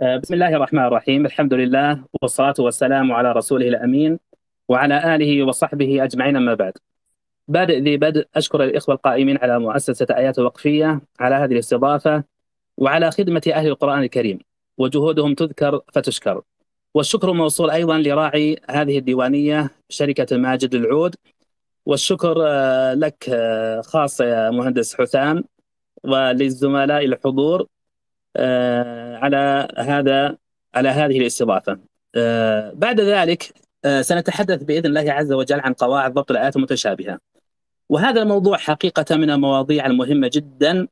آه، بسم الله الرحمن الرحيم الحمد لله والصلاة والسلام على رسوله الأمين وعلى آله وصحبه أجمعين أما بعد بادئ ذي بدء أشكر الإخوة القائمين على مؤسسة آيات وقفية على هذه الاستضافة وعلى خدمة أهل القرآن الكريم وجهودهم تذكر فتشكر والشكر موصول أيضا لراعي هذه الديوانية شركة ماجد العود والشكر آه، لك آه، خاص يا مهندس حسام وللزملاء الحضور آه، على هذا على هذه الاستضافه. آه، بعد ذلك آه، سنتحدث باذن الله عز وجل عن قواعد ضبط الايات المتشابهه. وهذا الموضوع حقيقه من المواضيع المهمه جدا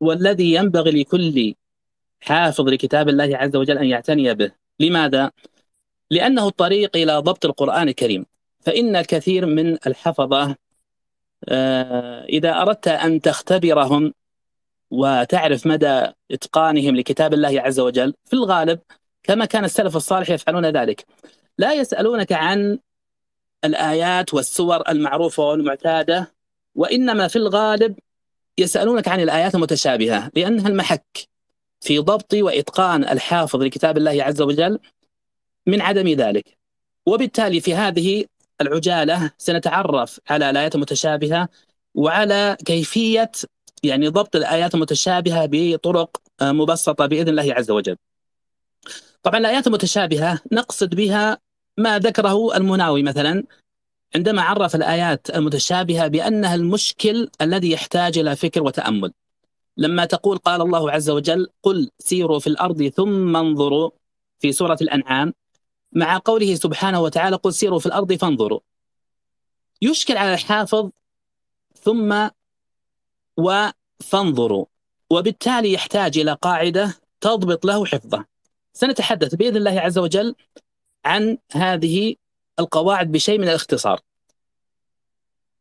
والذي ينبغي لكل حافظ لكتاب الله عز وجل ان يعتني به. لماذا؟ لانه الطريق الى ضبط القران الكريم. فان الكثير من الحفظه اذا اردت ان تختبرهم وتعرف مدى اتقانهم لكتاب الله عز وجل في الغالب كما كان السلف الصالح يفعلون ذلك لا يسالونك عن الايات والسور المعروفه والمعتاده وانما في الغالب يسالونك عن الايات المتشابهه لانها المحك في ضبط واتقان الحافظ لكتاب الله عز وجل من عدم ذلك وبالتالي في هذه العجاله سنتعرف على الايات المتشابهه وعلى كيفيه يعني ضبط الآيات المتشابهة بطرق آه، مبسطة بإذن الله عز وجل طبعا الآيات المتشابهة نقصد بها ما ذكره المناوي مثلا عندما عرف الآيات المتشابهة بأنها المشكل الذي يحتاج إلى فكر وتأمل لما تقول قال الله عز وجل قل سيروا في الأرض ثم انظروا في سورة الأنعام مع قوله سبحانه وتعالى قل سيروا في الأرض فانظروا يشكل على الحافظ ثم وفانظروا وبالتالي يحتاج إلى قاعدة تضبط له حفظه سنتحدث بإذن الله عز وجل عن هذه القواعد بشيء من الاختصار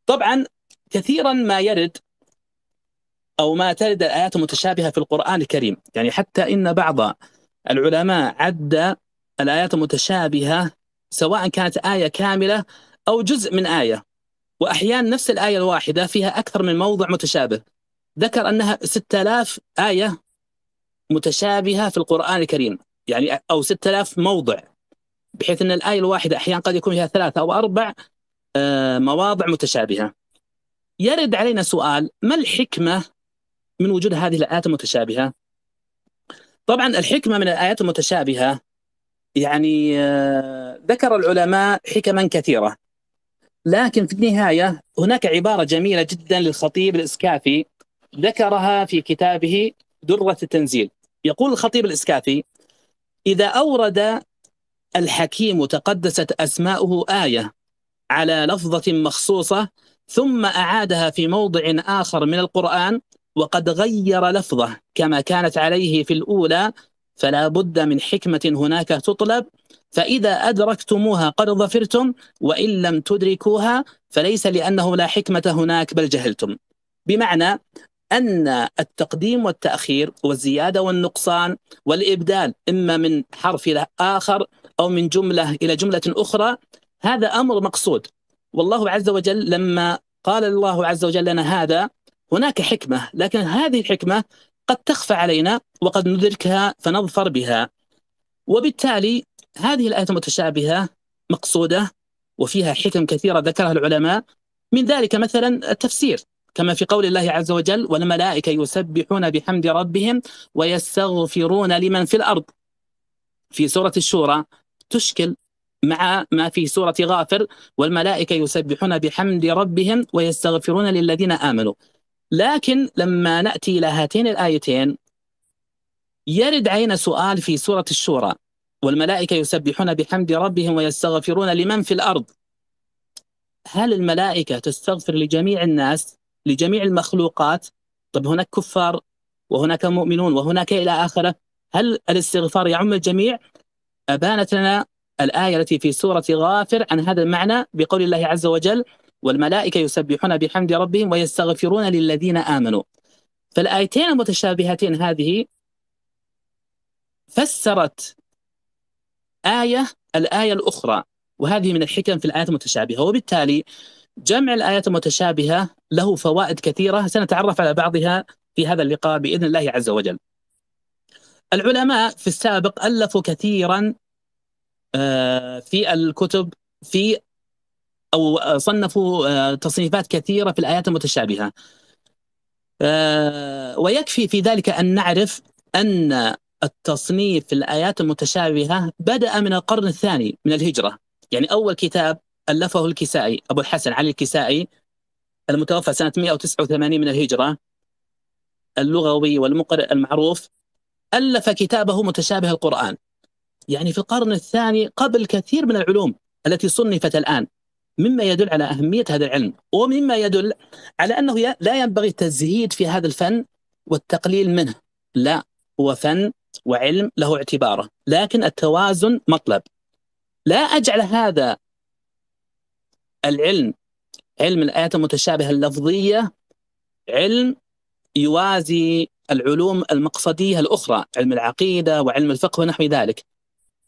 طبعا كثيرا ما يرد أو ما ترد الآيات المتشابهة في القرآن الكريم يعني حتى إن بعض العلماء عد الآيات المتشابهة سواء كانت آية كاملة أو جزء من آية وأحيانا نفس الآية الواحدة فيها أكثر من موضع متشابه ذكر أنها 6000 آية متشابهة في القرآن الكريم يعني أو 6000 موضع بحيث أن الآية الواحدة أحيانا قد يكون فيها ثلاثة أو أربع آه، مواضع متشابهة يرد علينا سؤال ما الحكمة من وجود هذه الآيات المتشابهة طبعا الحكمة من الآيات المتشابهة يعني آه، ذكر العلماء حكما كثيرة لكن في النهايه هناك عباره جميله جدا للخطيب الاسكافي ذكرها في كتابه دره التنزيل يقول الخطيب الاسكافي اذا اورد الحكيم تقدست اسماؤه ايه على لفظه مخصوصه ثم اعادها في موضع اخر من القران وقد غير لفظه كما كانت عليه في الاولى فلا بد من حكمه هناك تطلب فإذا أدركتموها قد ظفرتم وإن لم تدركوها فليس لأنه لا حكمة هناك بل جهلتم بمعنى أن التقديم والتأخير والزيادة والنقصان والإبدال إما من حرف إلى آخر أو من جملة إلى جملة أخرى هذا أمر مقصود والله عز وجل لما قال الله عز وجل لنا هذا هناك حكمة لكن هذه الحكمة قد تخفى علينا وقد ندركها فنظفر بها وبالتالي هذه الآية المتشابهة مقصودة وفيها حكم كثيرة ذكرها العلماء من ذلك مثلا التفسير كما في قول الله عز وجل والملائكة يسبحون بحمد ربهم ويستغفرون لمن في الأرض في سورة الشورى تشكل مع ما في سورة غافر والملائكة يسبحون بحمد ربهم ويستغفرون للذين آمنوا لكن لما نأتي إلى هاتين الآيتين يرد عين سؤال في سورة الشورى والملائكة يسبحون بحمد ربهم ويستغفرون لمن في الأرض هل الملائكة تستغفر لجميع الناس لجميع المخلوقات طب هناك كفار وهناك مؤمنون وهناك إلى آخره هل الاستغفار يعم الجميع أبانت لنا الآية التي في سورة غافر عن هذا المعنى بقول الله عز وجل والملائكة يسبحون بحمد ربهم ويستغفرون للذين آمنوا فالآيتين المتشابهتين هذه فسرت آية الآية الأخرى وهذه من الحكم في الآيات المتشابهة وبالتالي جمع الآيات المتشابهة له فوائد كثيرة سنتعرف على بعضها في هذا اللقاء بإذن الله عز وجل العلماء في السابق ألفوا كثيرا آه، في الكتب في أو صنفوا آه، تصنيفات كثيرة في الآيات المتشابهة آه، ويكفي في ذلك أن نعرف أن التصنيف الآيات المتشابهة بدأ من القرن الثاني من الهجرة يعني أول كتاب ألفه الكسائي أبو الحسن علي الكسائي المتوفى سنة 189 من الهجرة اللغوي والمقرئ المعروف ألف كتابه متشابه القرآن يعني في القرن الثاني قبل كثير من العلوم التي صنفت الآن مما يدل على أهمية هذا العلم ومما يدل على أنه لا ينبغي التزهيد في هذا الفن والتقليل منه لا هو فن وعلم له اعتباره لكن التوازن مطلب لا أجعل هذا العلم علم الآيات المتشابهة اللفظية علم يوازي العلوم المقصدية الأخرى علم العقيدة وعلم الفقه ونحو ذلك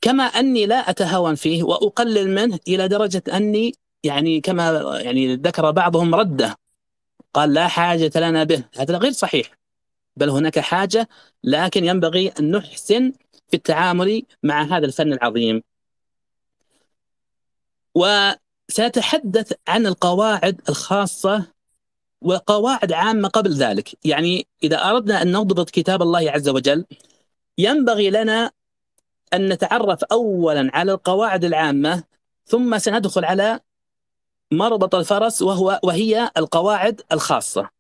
كما أني لا أتهاون فيه وأقلل منه إلى درجة أني يعني كما يعني ذكر بعضهم رده قال لا حاجة لنا به هذا غير صحيح بل هناك حاجه لكن ينبغي ان نحسن في التعامل مع هذا الفن العظيم. وساتحدث عن القواعد الخاصه وقواعد عامه قبل ذلك، يعني اذا اردنا ان نضبط كتاب الله عز وجل ينبغي لنا ان نتعرف اولا على القواعد العامه ثم سندخل على مربط الفرس وهو وهي القواعد الخاصه.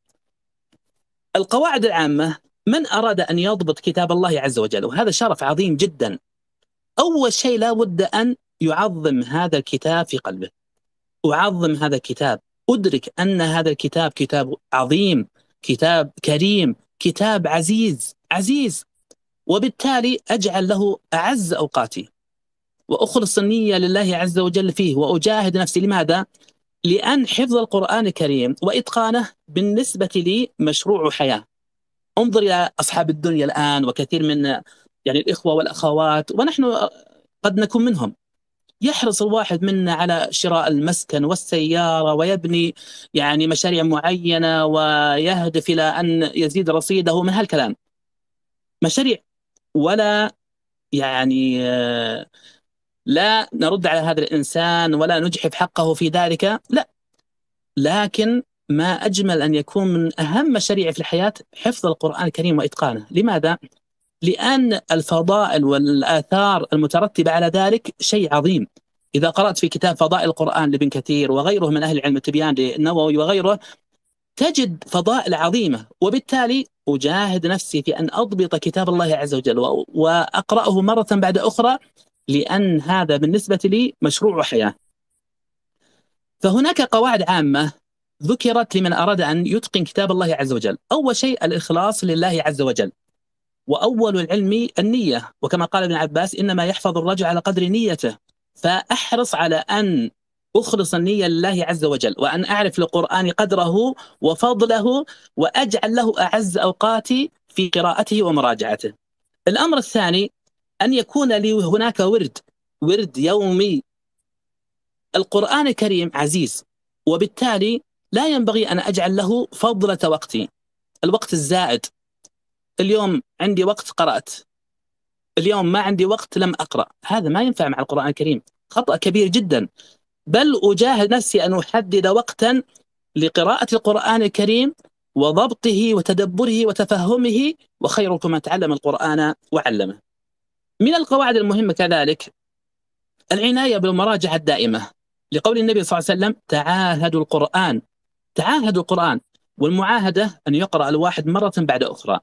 القواعد العامة من أراد أن يضبط كتاب الله عز وجل وهذا شرف عظيم جدا أول شيء لا بد أن يعظم هذا الكتاب في قلبه أعظم هذا الكتاب أدرك أن هذا الكتاب كتاب عظيم كتاب كريم كتاب عزيز عزيز وبالتالي أجعل له أعز أوقاتي وأخلص النية لله عز وجل فيه وأجاهد نفسي لماذا؟ لأن حفظ القرآن الكريم وإتقانه بالنسبة لي مشروع حياة انظر إلى أصحاب الدنيا الآن وكثير من يعني الإخوة والأخوات ونحن قد نكون منهم يحرص الواحد منا على شراء المسكن والسيارة ويبني يعني مشاريع معينة ويهدف إلى أن يزيد رصيده من هالكلام مشاريع ولا يعني لا نرد على هذا الانسان ولا نجحف حقه في ذلك لا لكن ما اجمل ان يكون من اهم مشاريع في الحياه حفظ القران الكريم واتقانه لماذا لان الفضائل والاثار المترتبه على ذلك شيء عظيم اذا قرات في كتاب فضائل القران لابن كثير وغيره من اهل علم التبيان للنووي وغيره تجد فضائل عظيمه وبالتالي اجاهد نفسي في ان اضبط كتاب الله عز وجل واقراه مره بعد اخرى لأن هذا بالنسبة لي مشروع حياة فهناك قواعد عامة ذكرت لمن أراد أن يتقن كتاب الله عز وجل أول شيء الإخلاص لله عز وجل وأول العلم النية وكما قال ابن عباس إنما يحفظ الرجل على قدر نيته فأحرص على أن أخلص النية لله عز وجل وأن أعرف للقرآن قدره وفضله وأجعل له أعز أوقاتي في قراءته ومراجعته الأمر الثاني أن يكون لي هناك ورد ورد يومي القرآن الكريم عزيز وبالتالي لا ينبغي أن أجعل له فضلة وقتي الوقت الزائد اليوم عندي وقت قرأت اليوم ما عندي وقت لم أقرأ هذا ما ينفع مع القرآن الكريم خطأ كبير جدا بل أجاهد نفسي أن أحدد وقتا لقراءة القرآن الكريم وضبطه وتدبره وتفهمه وخيركم من تعلم القرآن وعلمه من القواعد المهمة كذلك العناية بالمراجعة الدائمة لقول النبي صلى الله عليه وسلم تعاهدوا القرآن تعاهدوا القرآن والمعاهدة أن يقرأ الواحد مرة بعد أخرى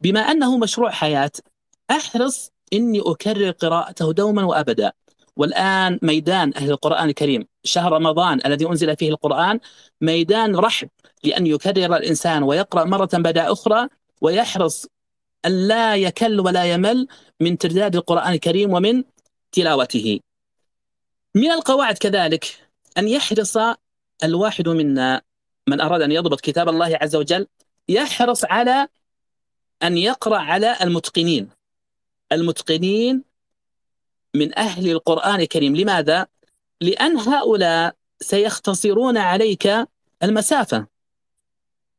بما أنه مشروع حياة أحرص أني أكرر قراءته دوما وأبدا والآن ميدان أهل القرآن الكريم شهر رمضان الذي أنزل فيه القرآن ميدان رحب لأن يكرر الإنسان ويقرأ مرة بعد أخرى ويحرص أن لا يكل ولا يمل من ترداد القرآن الكريم ومن تلاوته من القواعد كذلك أن يحرص الواحد منا من أراد أن يضبط كتاب الله عز وجل يحرص على أن يقرأ على المتقنين المتقنين من أهل القرآن الكريم لماذا؟ لأن هؤلاء سيختصرون عليك المسافة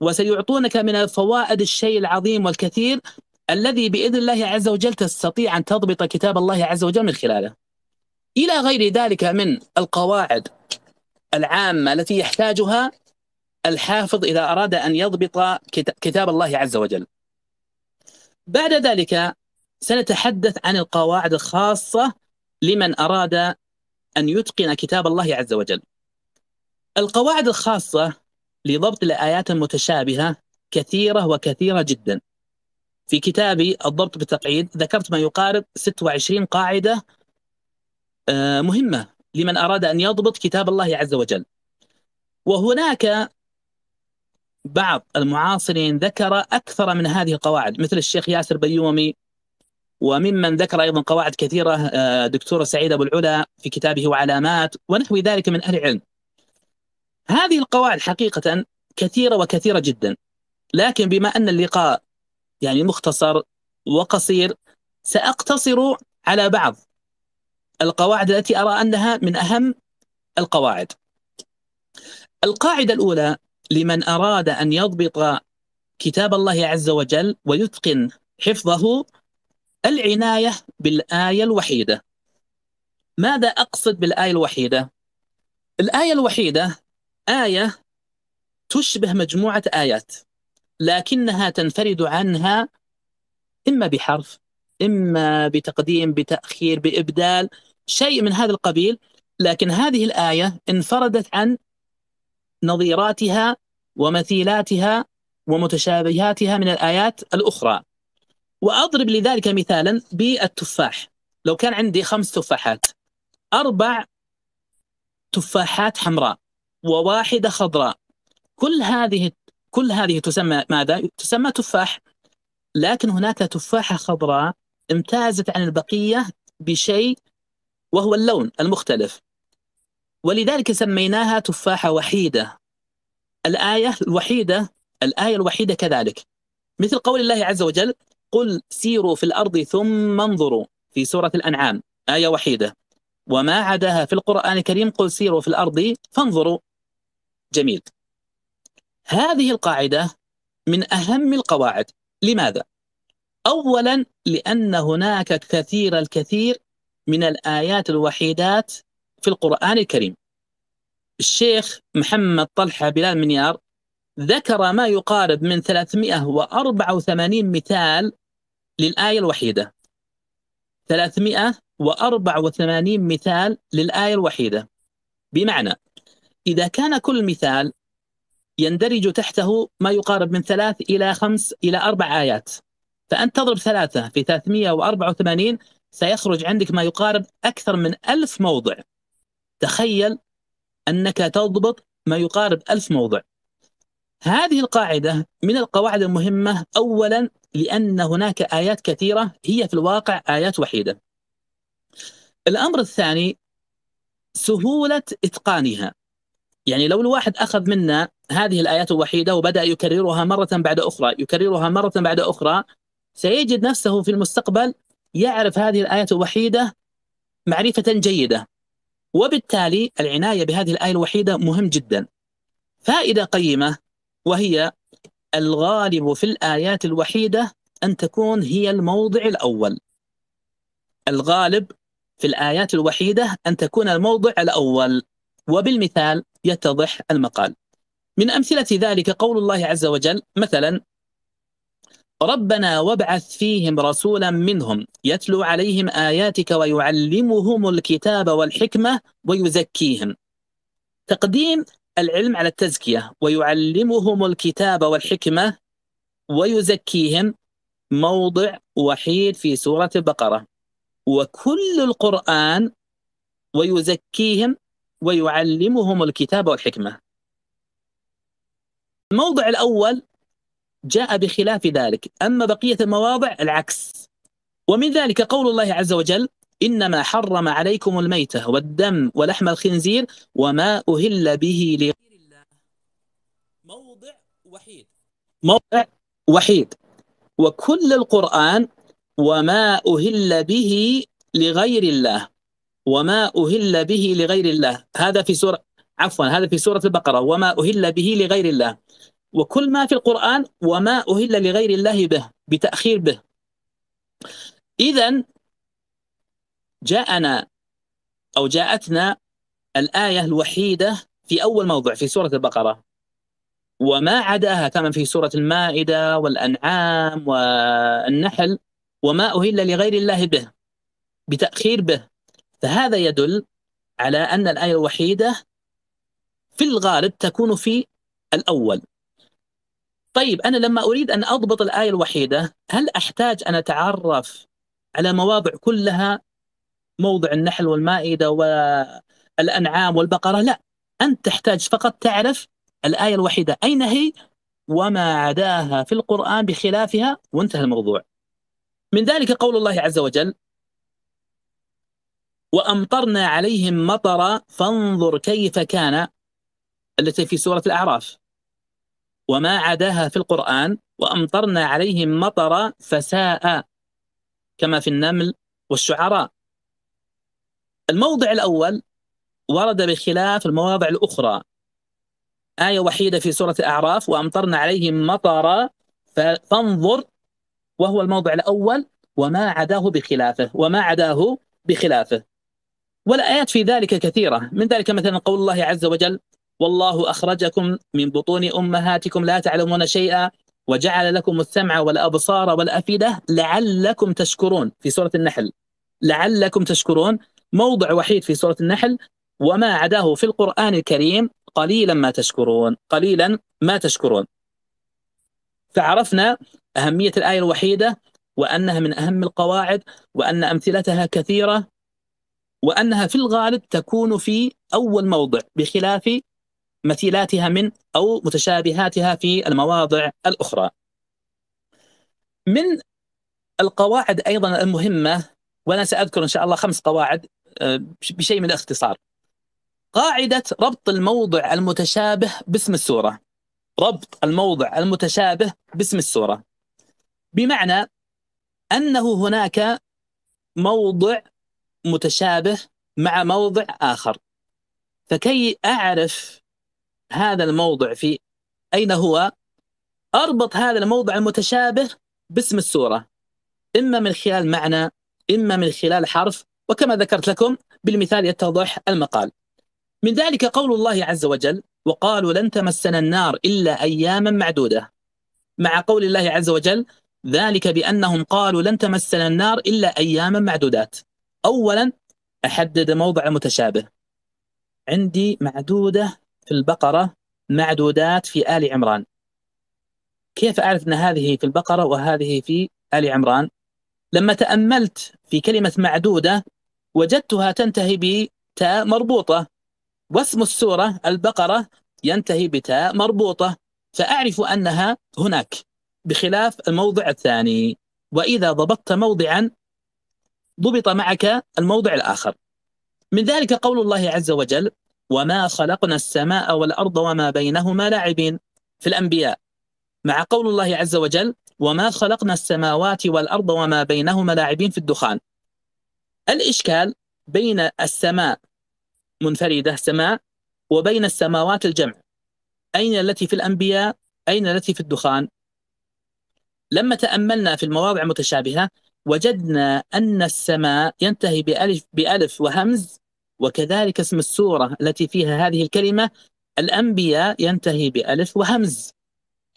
وسيعطونك من الفوائد الشيء العظيم والكثير الذي بإذن الله عز وجل تستطيع أن تضبط كتاب الله عز وجل من خلاله إلى غير ذلك من القواعد العامة التي يحتاجها الحافظ إذا أراد أن يضبط كتاب الله عز وجل بعد ذلك سنتحدث عن القواعد الخاصة لمن أراد أن يتقن كتاب الله عز وجل القواعد الخاصة لضبط الآيات المتشابهة كثيرة وكثيرة جدا في كتابي الضبط بالتقعيد ذكرت ما يقارب 26 قاعدة آه، مهمة لمن أراد أن يضبط كتاب الله عز وجل وهناك بعض المعاصرين ذكر أكثر من هذه القواعد مثل الشيخ ياسر بيومي وممن ذكر أيضا قواعد كثيرة آه، دكتور سعيد أبو العلا في كتابه وعلامات ونحو ذلك من أهل العلم هذه القواعد حقيقة كثيرة وكثيرة جدا لكن بما أن اللقاء يعني مختصر وقصير سأقتصر على بعض القواعد التي أرى أنها من أهم القواعد القاعدة الأولى لمن أراد أن يضبط كتاب الله عز وجل ويتقن حفظه العناية بالآية الوحيدة ماذا أقصد بالآية الوحيدة؟ الآية الوحيدة آية تشبه مجموعة آيات لكنها تنفرد عنها إما بحرف إما بتقديم بتأخير بإبدال شيء من هذا القبيل لكن هذه الآية انفردت عن نظيراتها ومثيلاتها ومتشابهاتها من الآيات الأخرى وأضرب لذلك مثالا بالتفاح لو كان عندي خمس تفاحات أربع تفاحات حمراء وواحدة خضراء كل هذه كل هذه تسمى ماذا؟ تسمى تفاح لكن هناك تفاحة خضراء امتازت عن البقية بشيء وهو اللون المختلف ولذلك سميناها تفاحة وحيدة الآية الوحيدة الآية الوحيدة كذلك مثل قول الله عز وجل قل سيروا في الأرض ثم انظروا في سورة الأنعام آية وحيدة وما عداها في القرآن الكريم قل سيروا في الأرض فانظروا جميل هذه القاعدة من أهم القواعد لماذا؟ أولا لأن هناك كثير الكثير من الآيات الوحيدات في القرآن الكريم الشيخ محمد طلحة بلال منيار ذكر ما يقارب من 384 مثال للآية الوحيدة 384 مثال للآية الوحيدة بمعنى إذا كان كل مثال يندرج تحته ما يقارب من ثلاث إلى خمس إلى أربع آيات فأنت تضرب ثلاثة في 384 سيخرج عندك ما يقارب أكثر من ألف موضع تخيل أنك تضبط ما يقارب ألف موضع هذه القاعدة من القواعد المهمة أولا لأن هناك آيات كثيرة هي في الواقع آيات وحيدة الأمر الثاني سهولة إتقانها يعني لو الواحد أخذ منا هذه الآيات الوحيدة وبدأ يكررها مرة بعد أخرى يكررها مرة بعد أخرى سيجد نفسه في المستقبل يعرف هذه الآية الوحيدة معرفة جيدة وبالتالي العناية بهذه الآية الوحيدة مهم جدا فائدة قيمة وهي الغالب في الآيات الوحيدة أن تكون هي الموضع الأول الغالب في الآيات الوحيدة أن تكون الموضع الأول وبالمثال يتضح المقال من أمثلة ذلك قول الله عز وجل مثلا ربنا وابعث فيهم رسولا منهم يتلو عليهم آياتك ويعلمهم الكتاب والحكمة ويزكيهم تقديم العلم على التزكية ويعلمهم الكتاب والحكمة ويزكيهم موضع وحيد في سورة البقرة وكل القرآن ويزكيهم ويعلمهم الكتاب والحكمة الموضع الأول جاء بخلاف ذلك أما بقية المواضع العكس ومن ذلك قول الله عز وجل إنما حرم عليكم الميتة والدم ولحم الخنزير وما أهل به لغير الله موضع وحيد موضع وحيد وكل القرآن وما أهل به لغير الله وما أهل به لغير الله هذا في سورة عفوا هذا في سورة البقرة وما أهل به لغير الله وكل ما في القرآن وما أهل لغير الله به بتأخير به إذا جاءنا أو جاءتنا الآية الوحيدة في أول موضع في سورة البقرة وما عداها كما في سورة المائدة والأنعام والنحل وما أهل لغير الله به بتأخير به فهذا يدل على أن الآية الوحيدة في الغالب تكون في الأول طيب أنا لما أريد أن أضبط الآية الوحيدة هل أحتاج أن أتعرف على مواضع كلها موضع النحل والمائدة والأنعام والبقرة لا أنت تحتاج فقط تعرف الآية الوحيدة أين هي وما عداها في القرآن بخلافها وانتهى الموضوع من ذلك قول الله عز وجل وأمطرنا عليهم مطرا فانظر كيف كان التي في سورة الأعراف وما عداها في القرآن وأمطرنا عليهم مطرا فساء كما في النمل والشعراء الموضع الأول ورد بخلاف المواضع الأخرى آية وحيدة في سورة الأعراف وأمطرنا عليهم مطرا فانظر وهو الموضع الأول وما عداه بخلافه وما عداه بخلافه والآيات في ذلك كثيرة من ذلك مثلا قول الله عز وجل والله أخرجكم من بطون أمهاتكم لا تعلمون شيئا وجعل لكم السمع والأبصار والأفئدة لعلكم تشكرون في سورة النحل لعلكم تشكرون موضع وحيد في سورة النحل وما عداه في القرآن الكريم قليلا ما تشكرون قليلا ما تشكرون فعرفنا أهمية الآية الوحيدة وأنها من أهم القواعد وأن أمثلتها كثيرة وأنها في الغالب تكون في أول موضع بخلاف مثيلاتها من أو متشابهاتها في المواضع الأخرى من القواعد أيضا المهمة وأنا سأذكر إن شاء الله خمس قواعد آه، بشيء من الاختصار قاعدة ربط الموضع المتشابه باسم السورة ربط الموضع المتشابه باسم السورة بمعنى أنه هناك موضع متشابه مع موضع آخر فكي أعرف هذا الموضع في أين هو أربط هذا الموضع المتشابه باسم السورة إما من خلال معنى إما من خلال حرف وكما ذكرت لكم بالمثال يتضح المقال من ذلك قول الله عز وجل وقالوا لن تمسنا النار إلا أياما معدودة مع قول الله عز وجل ذلك بأنهم قالوا لن تمسنا النار إلا أياما معدودات اولا احدد موضع المتشابه عندي معدوده في البقره معدودات في ال عمران كيف اعرف ان هذه في البقره وهذه في ال عمران لما تاملت في كلمه معدوده وجدتها تنتهي بتاء مربوطه واسم السوره البقره ينتهي بتاء مربوطه فاعرف انها هناك بخلاف الموضع الثاني واذا ضبطت موضعا ضبط معك الموضع الآخر من ذلك قول الله عز وجل وما خلقنا السماء والأرض وما بينهما لاعبين في الأنبياء مع قول الله عز وجل وما خلقنا السماوات والأرض وما بينهما لاعبين في الدخان الإشكال بين السماء منفردة سماء وبين السماوات الجمع أين التي في الأنبياء أين التي في الدخان لما تأملنا في المواضع المتشابهة وجدنا أن السماء ينتهي بألف, بألف وهمز وكذلك اسم السورة التي فيها هذه الكلمة الأنبياء ينتهي بألف وهمز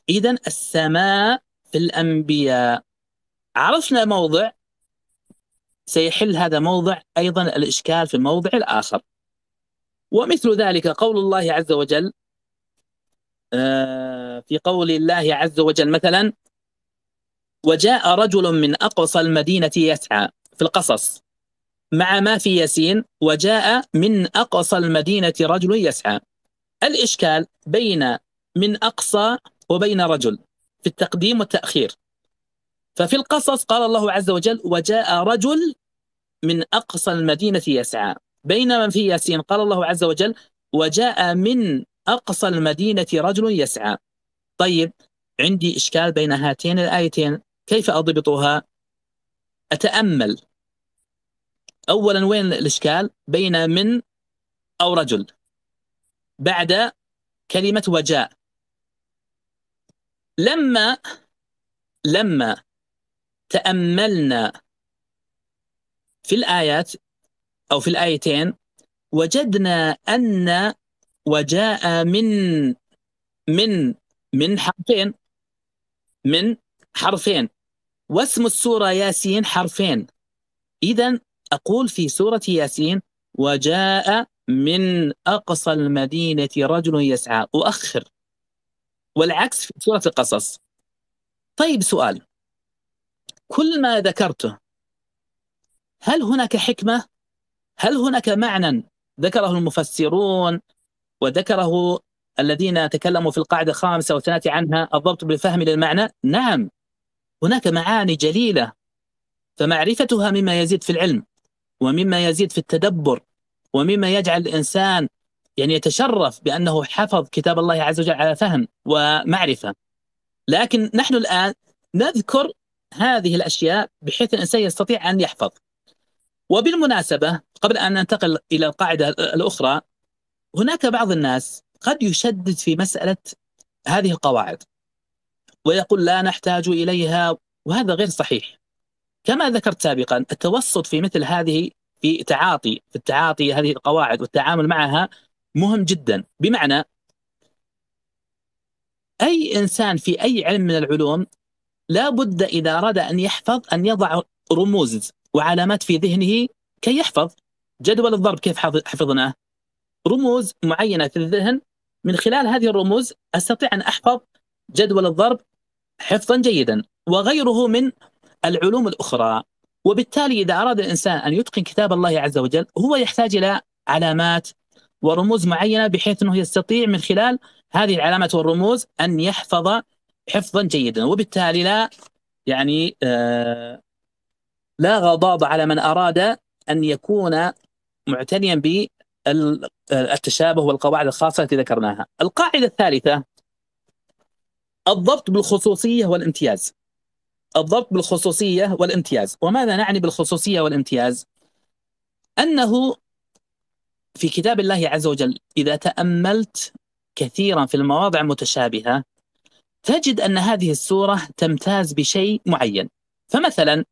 إذا السماء في الأنبياء عرفنا موضع سيحل هذا موضع أيضا الإشكال في الموضع الآخر ومثل ذلك قول الله عز وجل آه، في قول الله عز وجل مثلا وجاء رجل من أقصى المدينة يسعى في القصص مع ما في ياسين وجاء من أقصى المدينة رجل يسعى الإشكال بين من أقصى وبين رجل في التقديم والتأخير ففي القصص قال الله عز وجل وجاء رجل من أقصى المدينة يسعى بينما في ياسين قال الله عز وجل وجاء من أقصى المدينة رجل يسعى طيب عندي إشكال بين هاتين الآيتين كيف أضبطها أتأمل أولا وين الإشكال بين من أو رجل بعد كلمة وجاء لما لما تأملنا في الآيات أو في الآيتين وجدنا أن وجاء من من من حرفين من حرفين واسم السورة ياسين حرفين إذا أقول في سورة ياسين وجاء من أقصى المدينة رجل يسعى أؤخر والعكس في سورة القصص طيب سؤال كل ما ذكرته هل هناك حكمة؟ هل هناك معنى ذكره المفسرون وذكره الذين تكلموا في القاعدة الخامسة والثانية عنها الضبط بالفهم للمعنى؟ نعم هناك معاني جليلة فمعرفتها مما يزيد في العلم ومما يزيد في التدبر ومما يجعل الإنسان يعني يتشرف بأنه حفظ كتاب الله عز وجل على فهم ومعرفة لكن نحن الآن نذكر هذه الأشياء بحيث الإنسان يستطيع أن يحفظ وبالمناسبة قبل أن ننتقل إلى القاعدة الأخرى هناك بعض الناس قد يشدد في مسألة هذه القواعد ويقول لا نحتاج إليها وهذا غير صحيح كما ذكرت سابقا التوسط في مثل هذه في تعاطي في التعاطي هذه القواعد والتعامل معها مهم جدا بمعنى أي إنسان في أي علم من العلوم لا بد إذا أراد أن يحفظ أن يضع رموز وعلامات في ذهنه كي يحفظ جدول الضرب كيف حفظناه رموز معينة في الذهن من خلال هذه الرموز أستطيع أن أحفظ جدول الضرب حفظا جيدا وغيره من العلوم الأخرى وبالتالي إذا أراد الإنسان أن يتقن كتاب الله عز وجل هو يحتاج إلى علامات ورموز معينة بحيث أنه يستطيع من خلال هذه العلامات والرموز أن يحفظ حفظا جيدا وبالتالي لا يعني آه، لا غضاض على من أراد أن يكون معتنيا بالتشابه والقواعد الخاصة التي ذكرناها القاعدة الثالثة الضبط بالخصوصية والامتياز الضبط بالخصوصية والامتياز وماذا نعني بالخصوصية والامتياز أنه في كتاب الله عز وجل إذا تأملت كثيرا في المواضع المتشابهة تجد أن هذه السورة تمتاز بشيء معين فمثلا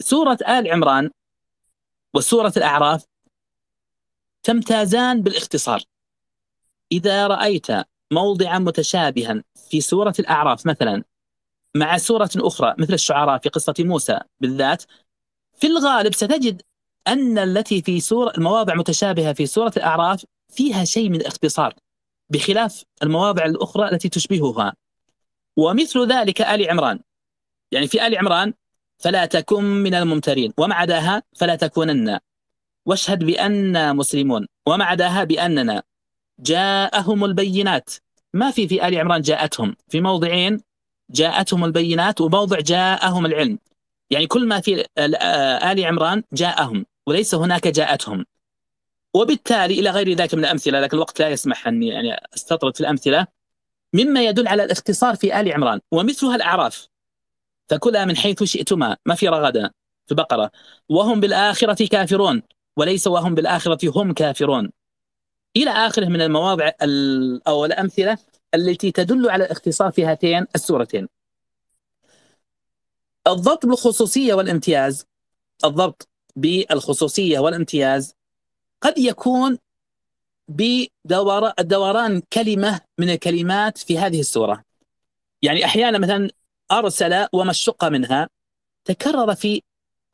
سورة آل عمران وسورة الأعراف تمتازان بالاختصار إذا رأيت موضعا متشابها في سورة الأعراف مثلا مع سورة أخرى مثل الشعراء في قصة موسى بالذات في الغالب ستجد أن التي في سورة المواضع متشابهة في سورة الأعراف فيها شيء من الاختصار بخلاف المواضع الأخرى التي تشبهها ومثل ذلك آل عمران يعني في آل عمران فلا تكن من الممترين ومع عداها فلا تكونن واشهد بأننا مسلمون ومع عداها بأننا جاءهم البينات ما في في آل عمران جاءتهم في موضعين جاءتهم البينات وموضع جاءهم العلم يعني كل ما في آه، آل عمران جاءهم وليس هناك جاءتهم وبالتالي إلى غير ذلك من الأمثلة لكن الوقت لا يسمح أني يعني أستطرد في الأمثلة مما يدل على الاختصار في آل عمران ومثلها الأعراف فكلا من حيث شئتما ما في رغدا في البقرة وهم بالآخرة كافرون وليس وهم بالآخرة هم كافرون إلى آخره من المواضع أو الأمثلة التي تدل على الاختصار في هاتين السورتين الضبط بالخصوصية والامتياز الضبط بالخصوصية والامتياز قد يكون بدوران كلمة من الكلمات في هذه السورة يعني أحيانا مثلا أرسل وما الشقة منها تكرر في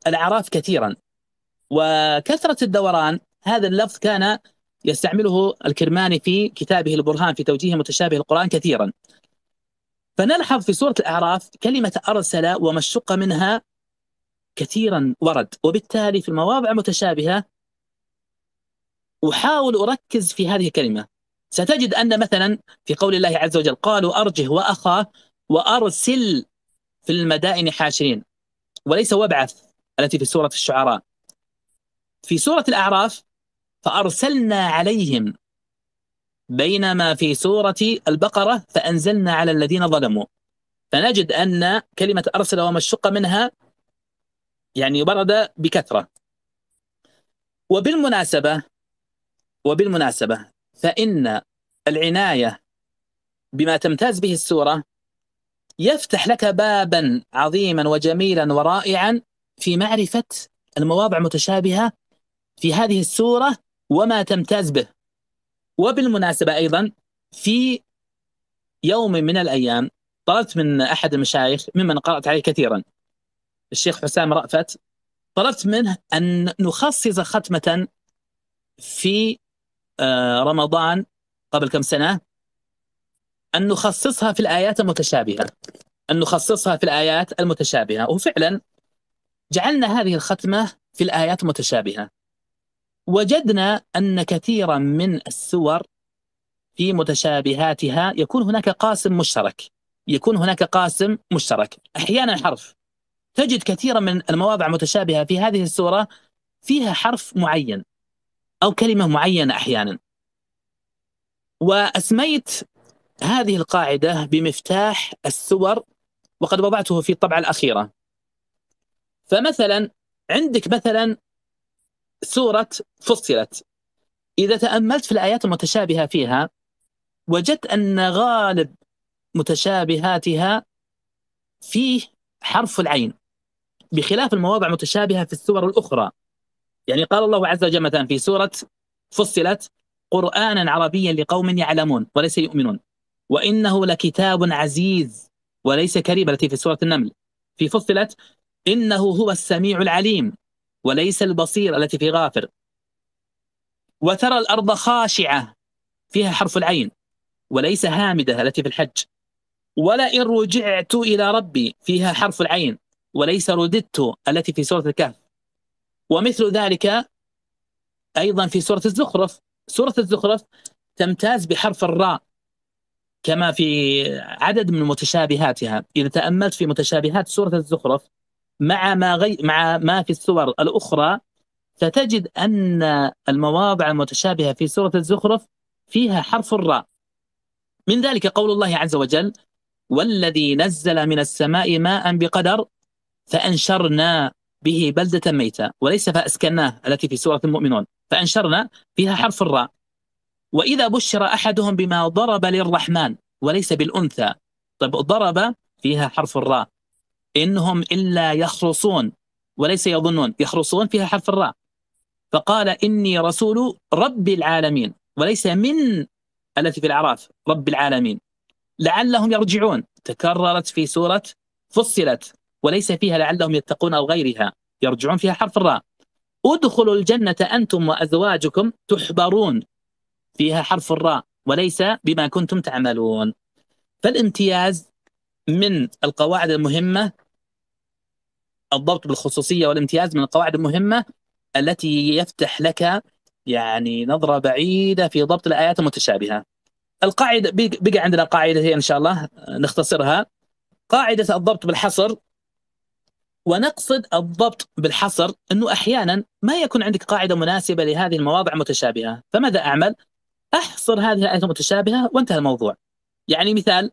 الأعراف كثيرا وكثرة الدوران هذا اللفظ كان يستعمله الكرماني في كتابه البرهان في توجيه متشابه القرآن كثيرا فنلحظ في سورة الأعراف كلمة أرسل ومشق منها كثيرا ورد وبالتالي في المواضع المتشابهة أحاول أركز في هذه الكلمة ستجد أن مثلا في قول الله عز وجل قالوا أرجه وأخاه وأرسل في المدائن حاشرين وليس وابعث التي في سورة الشعراء في سورة الأعراف فأرسلنا عليهم بينما في سورة البقرة فأنزلنا على الذين ظلموا فنجد أن كلمة أرسل ومشقة منها يعني برد بكثرة وبالمناسبة وبالمناسبة فإن العناية بما تمتاز به السورة يفتح لك بابا عظيما وجميلا ورائعا في معرفة المواضع المتشابهة في هذه السورة وما تمتاز به وبالمناسبة أيضا في يوم من الأيام طلبت من أحد المشايخ ممن قرأت عليه كثيرا الشيخ حسام رأفت طلبت منه أن نخصص ختمة في آه، رمضان قبل كم سنة أن نخصصها في الآيات المتشابهة أن نخصصها في الآيات المتشابهة وفعلا جعلنا هذه الختمة في الآيات المتشابهة وجدنا أن كثيرا من السور في متشابهاتها يكون هناك قاسم مشترك يكون هناك قاسم مشترك أحيانا حرف تجد كثيرا من المواضع متشابهه في هذه السورة فيها حرف معين أو كلمة معينة أحيانا وأسميت هذه القاعدة بمفتاح السور وقد وضعته في الطبعة الأخيرة فمثلا عندك مثلا سورة فصلت إذا تأملت في الآيات المتشابهة فيها وجدت أن غالب متشابهاتها فيه حرف العين بخلاف المواضع المتشابهة في السور الأخرى يعني قال الله عز وجل مثلا في سورة فصلت قرآنا عربيا لقوم يعلمون وليس يؤمنون وإنه لكتاب عزيز وليس كريم التي في سورة النمل في فصلت إنه هو السميع العليم وليس البصير التي في غافر وترى الأرض خاشعة فيها حرف العين وليس هامدة التي في الحج ولئن رجعت إلى ربي فيها حرف العين وليس رددت التي في سورة الكهف ومثل ذلك أيضا في سورة الزخرف سورة الزخرف تمتاز بحرف الراء كما في عدد من متشابهاتها إذا تأملت في متشابهات سورة الزخرف مع ما غي... مع ما في السور الاخرى ستجد ان المواضع المتشابهه في سوره الزخرف فيها حرف الراء. من ذلك قول الله عز وجل: والذي نزل من السماء ماء بقدر فانشرنا به بلده ميتا وليس فاسكناه التي في سوره المؤمنون فانشرنا فيها حرف الراء. واذا بشر احدهم بما ضرب للرحمن وليس بالانثى. طب ضرب فيها حرف الراء إنهم إلا يخرصون وليس يظنون يخرصون فيها حرف الراء فقال إني رسول رب العالمين وليس من التي في الأعراف رب العالمين لعلهم يرجعون تكررت في سورة فصلت وليس فيها لعلهم يتقون أو غيرها يرجعون فيها حرف الراء ادخلوا الجنة أنتم وأزواجكم تحبرون فيها حرف الراء وليس بما كنتم تعملون فالامتياز من القواعد المهمة الضبط بالخصوصية والامتياز من القواعد المهمة التي يفتح لك يعني نظرة بعيدة في ضبط الآيات المتشابهة القاعدة بقى عندنا قاعدتين إن شاء الله نختصرها قاعدة الضبط بالحصر ونقصد الضبط بالحصر أنه أحيانا ما يكون عندك قاعدة مناسبة لهذه المواضع المتشابهة فماذا أعمل؟ أحصر هذه الآيات المتشابهة وانتهى الموضوع يعني مثال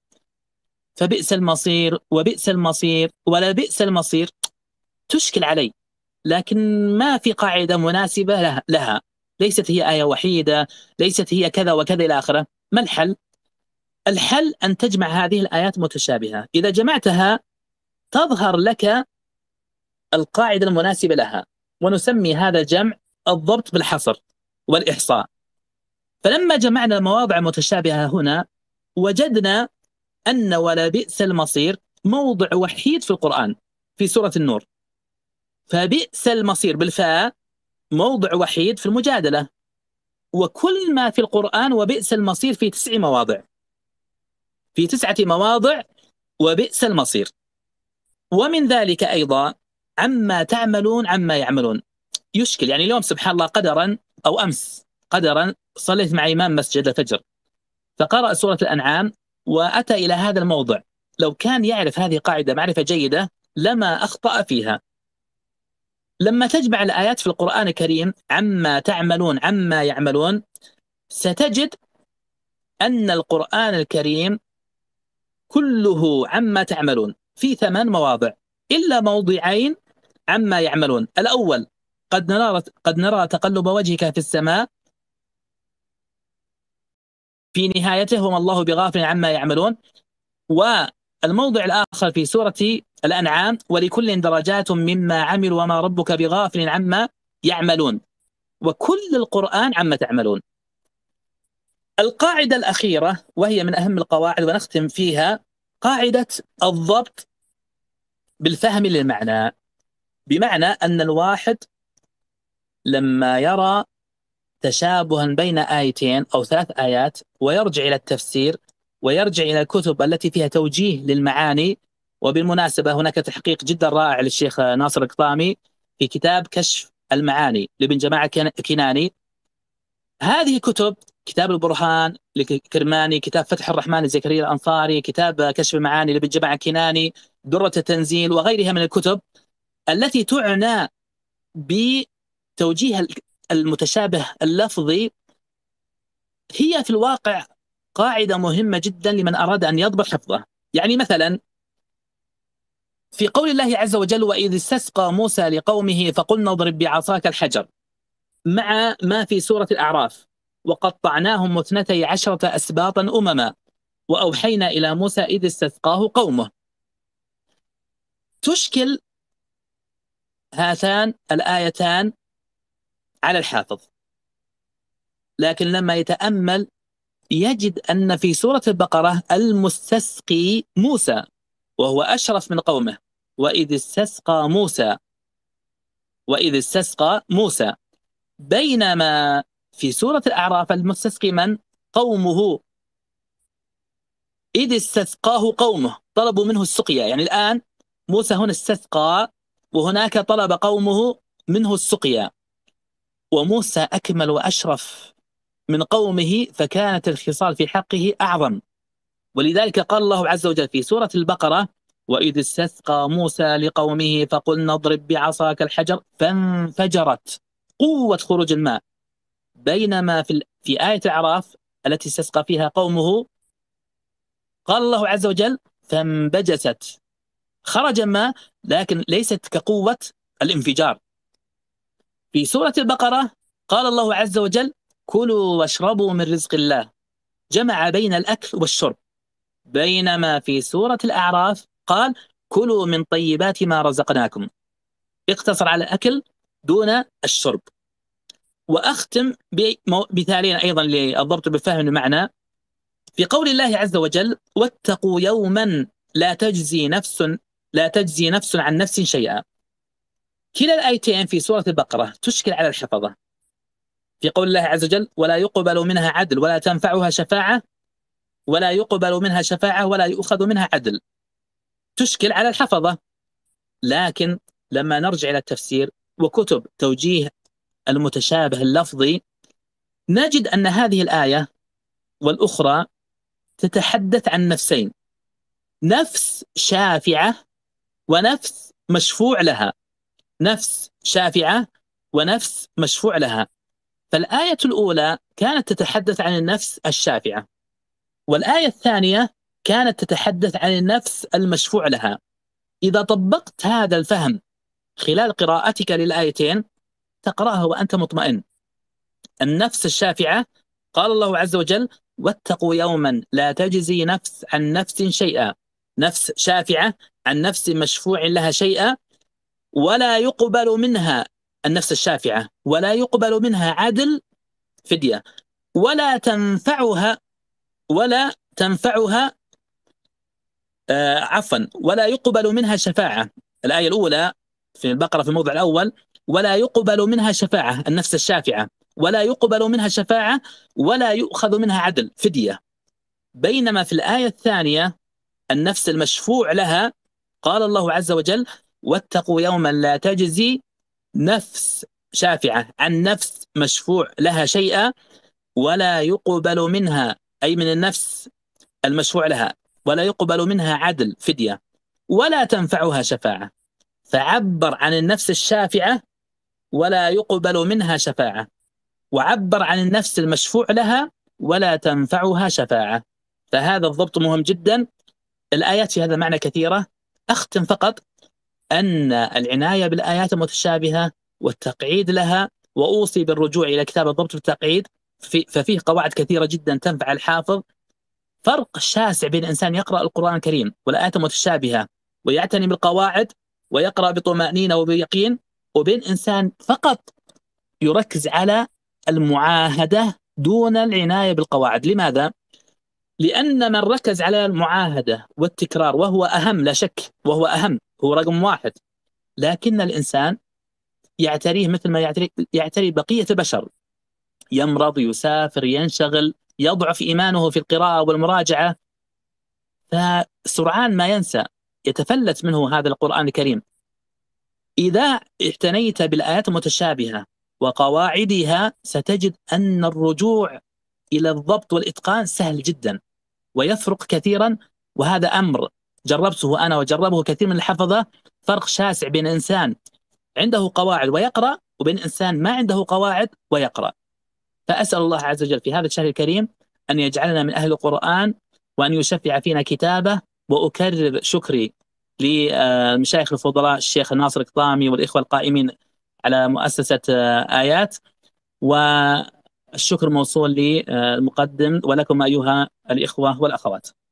فبئس المصير وبئس المصير ولا بئس المصير تشكل علي لكن ما في قاعدة مناسبة لها ليست هي آية وحيدة ليست هي كذا وكذا إلى آخره ما الحل؟ الحل أن تجمع هذه الآيات متشابهة إذا جمعتها تظهر لك القاعدة المناسبة لها ونسمي هذا الجمع الضبط بالحصر والإحصاء فلما جمعنا المواضع المتشابهة هنا وجدنا أن ولبئس المصير موضع وحيد في القرآن في سورة النور فبئس المصير بالفاء موضع وحيد في المجادلة وكل ما في القرآن وبئس المصير في تسع مواضع في تسعة مواضع وبئس المصير ومن ذلك أيضا عما تعملون عما يعملون يشكل يعني اليوم سبحان الله قدرا أو أمس قدرا صليت مع إمام مسجد الفجر فقرأ سورة الأنعام وأتى إلى هذا الموضع لو كان يعرف هذه قاعدة معرفة جيدة لما أخطأ فيها لما تجمع الآيات في القرآن الكريم عما تعملون عما يعملون ستجد أن القرآن الكريم كله عما تعملون في ثمان مواضع إلا موضعين عما يعملون الأول قد نرى قد نرى تقلب وجهك في السماء في نهايته وما الله بغافل عما يعملون والموضع الآخر في سورة الأنعام ولكل درجات مما عملوا وما ربك بغافل عما يعملون وكل القرآن عما تعملون القاعدة الأخيرة وهي من أهم القواعد ونختم فيها قاعدة الضبط بالفهم للمعنى بمعنى أن الواحد لما يرى تشابها بين آيتين أو ثلاث آيات ويرجع إلى التفسير ويرجع إلى الكتب التي فيها توجيه للمعاني وبالمناسبة هناك تحقيق جدا رائع للشيخ ناصر القطامي في كتاب كشف المعاني لابن جماعة كناني هذه كتب كتاب البرهان لكرماني كتاب فتح الرحمن لزكريا الأنصاري كتاب كشف المعاني لابن جماعة كناني درة التنزيل وغيرها من الكتب التي تعنى بتوجيه المتشابه اللفظي هي في الواقع قاعدة مهمة جدا لمن أراد أن يضبط حفظه يعني مثلا في قول الله عز وجل وإذ استسقى موسى لقومه فقلنا اضرب بعصاك الحجر مع ما في سورة الأعراف وقطعناهم اثنتي عشرة أسباطا أمما وأوحينا إلى موسى إذ استسقاه قومه تشكل هاتان الآيتان على الحافظ لكن لما يتأمل يجد أن في سورة البقرة المستسقي موسى وهو أشرف من قومه وإذ استسقى موسى وإذ استسقى موسى بينما في سورة الأعراف المستسقي من قومه إذ استسقاه قومه طلبوا منه السقيا يعني الآن موسى هنا استسقى وهناك طلب قومه منه السقيا وموسى أكمل وأشرف من قومه فكانت الخصال في حقه أعظم ولذلك قال الله عز وجل في سورة البقرة وإذ استسقى موسى لقومه فقلنا اضرب بعصاك الحجر فانفجرت قوة خروج الماء بينما في, في آية الأعراف التي استسقى فيها قومه قال الله عز وجل فانبجست خرج الماء لكن ليست كقوة الانفجار في سورة البقرة قال الله عز وجل كلوا واشربوا من رزق الله جمع بين الأكل والشرب بينما في سورة الأعراف قال كلوا من طيبات ما رزقناكم اقتصر على الأكل دون الشرب وأختم بمثالين أيضا للضبط بالفهم المعنى في قول الله عز وجل واتقوا يوما لا تجزي نفس لا تجزي نفس عن نفس شيئا كلا الآيتين في سورة البقرة تشكل على الحفظة في قول الله عز وجل ولا يقبل منها عدل ولا تنفعها شفاعة ولا يقبل منها شفاعة ولا يؤخذ منها عدل تشكل على الحفظة لكن لما نرجع إلى التفسير وكتب توجيه المتشابه اللفظي نجد أن هذه الآية والأخرى تتحدث عن نفسين نفس شافعة ونفس مشفوع لها نفس شافعة ونفس مشفوع لها فالآية الأولى كانت تتحدث عن النفس الشافعة والآية الثانية كانت تتحدث عن النفس المشفوع لها إذا طبقت هذا الفهم خلال قراءتك للآيتين تقرأها وأنت مطمئن النفس الشافعة قال الله عز وجل واتقوا يوما لا تجزي نفس عن نفس شيئا نفس شافعة عن نفس مشفوع لها شيئا ولا يقبل منها النفس الشافعة ولا يقبل منها عدل فدية ولا تنفعها ولا تنفعها آه عفوا ولا يقبل منها شفاعة الآية الأولى في البقرة في الموضع الأول ولا يقبل منها شفاعة النفس الشافعة ولا يقبل منها شفاعة ولا يؤخذ منها عدل فدية بينما في الآية الثانية النفس المشفوع لها قال الله عز وجل واتقوا يوما لا تجزي نفس شافعة عن نفس مشفوع لها شيئا ولا يقبل منها أي من النفس المشفوع لها ولا يقبل منها عدل فدية ولا تنفعها شفاعة فعبر عن النفس الشافعة ولا يقبل منها شفاعة وعبر عن النفس المشفوع لها ولا تنفعها شفاعة فهذا الضبط مهم جدا الآيات في هذا معنى كثيرة أختم فقط أن العناية بالآيات المتشابهة والتقعيد لها وأوصي بالرجوع إلى كتاب الضبط والتقعيد ففيه قواعد كثيرة جدا تنفع الحافظ فرق شاسع بين إنسان يقرأ القرآن الكريم والآيات المتشابهة ويعتني بالقواعد ويقرأ بطمأنينة وبيقين وبين إنسان فقط يركز على المعاهدة دون العناية بالقواعد لماذا؟ لأن من ركز على المعاهدة والتكرار وهو أهم لا شك وهو أهم هو رقم واحد لكن الانسان يعتريه مثل ما يعتري يعتري بقيه البشر يمرض يسافر ينشغل يضعف ايمانه في القراءه والمراجعه فسرعان ما ينسى يتفلت منه هذا القران الكريم اذا اعتنيت بالايات المتشابهه وقواعدها ستجد ان الرجوع الى الضبط والاتقان سهل جدا ويفرق كثيرا وهذا امر جربته انا وجربه كثير من الحفظه فرق شاسع بين انسان عنده قواعد ويقرا وبين انسان ما عنده قواعد ويقرا. فاسال الله عز وجل في هذا الشهر الكريم ان يجعلنا من اهل القران وان يشفع فينا كتابه واكرر شكري للمشايخ الفضلاء الشيخ ناصر القطامي والاخوه القائمين على مؤسسه ايات والشكر موصول للمقدم ولكم ايها الاخوه والاخوات.